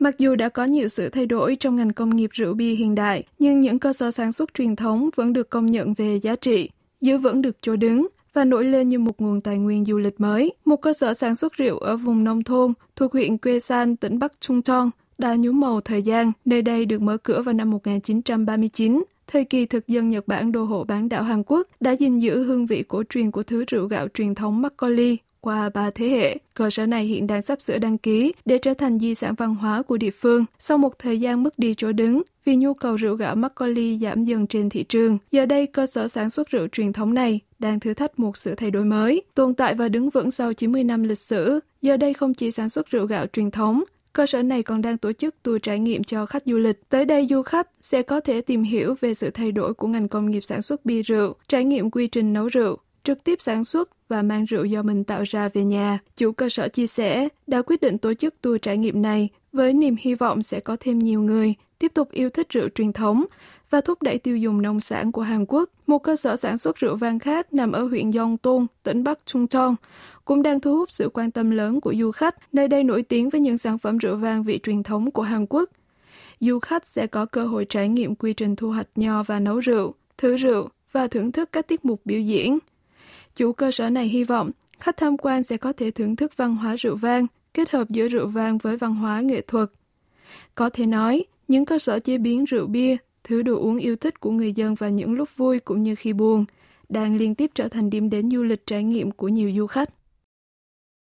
Mặc dù đã có nhiều sự thay đổi trong ngành công nghiệp rượu bia hiện đại, nhưng những cơ sở sản xuất truyền thống vẫn được công nhận về giá trị, giữ vững được chỗ đứng và nổi lên như một nguồn tài nguyên du lịch mới. Một cơ sở sản xuất rượu ở vùng nông thôn thuộc huyện Quê San, tỉnh Bắc Trung Trong đã nhuốm màu thời gian. Nơi đây được mở cửa vào năm 1939, thời kỳ thực dân Nhật Bản đô hộ bán đảo Hàn Quốc đã gìn giữ hương vị cổ truyền của thứ rượu gạo truyền thống Macaulay qua ba thế hệ. Cơ sở này hiện đang sắp sửa đăng ký để trở thành di sản văn hóa của địa phương. Sau một thời gian mất đi chỗ đứng, vì nhu cầu rượu gạo Macaulay giảm dần trên thị trường, giờ đây cơ sở sản xuất rượu truyền thống này đang thử thách một sự thay đổi mới. Tồn tại và đứng vững sau 90 năm lịch sử, giờ đây không chỉ sản xuất rượu gạo truyền thống, cơ sở này còn đang tổ chức tour trải nghiệm cho khách du lịch. Tới đây du khách sẽ có thể tìm hiểu về sự thay đổi của ngành công nghiệp sản xuất bia rượu, trải nghiệm quy trình nấu rượu, trực tiếp sản xuất và mang rượu do mình tạo ra về nhà. Chủ cơ sở chia sẻ đã quyết định tổ chức tour trải nghiệm này với niềm hy vọng sẽ có thêm nhiều người tiếp tục yêu thích rượu truyền thống và thúc đẩy tiêu dùng nông sản của Hàn Quốc. Một cơ sở sản xuất rượu vang khác nằm ở huyện Yongtong, tỉnh Bắc Chungcheong, cũng đang thu hút sự quan tâm lớn của du khách, nơi đây nổi tiếng với những sản phẩm rượu vang vị truyền thống của Hàn Quốc. Du khách sẽ có cơ hội trải nghiệm quy trình thu hoạch nho và nấu rượu, thử rượu và thưởng thức các tiết mục biểu diễn. Chủ cơ sở này hy vọng khách tham quan sẽ có thể thưởng thức văn hóa rượu vang, kết hợp giữa rượu vang với văn hóa nghệ thuật. Có thể nói, những cơ sở chế biến rượu bia, thứ đồ uống yêu thích của người dân vào những lúc vui cũng như khi buồn, đang liên tiếp trở thành điểm đến du lịch trải nghiệm của nhiều du khách.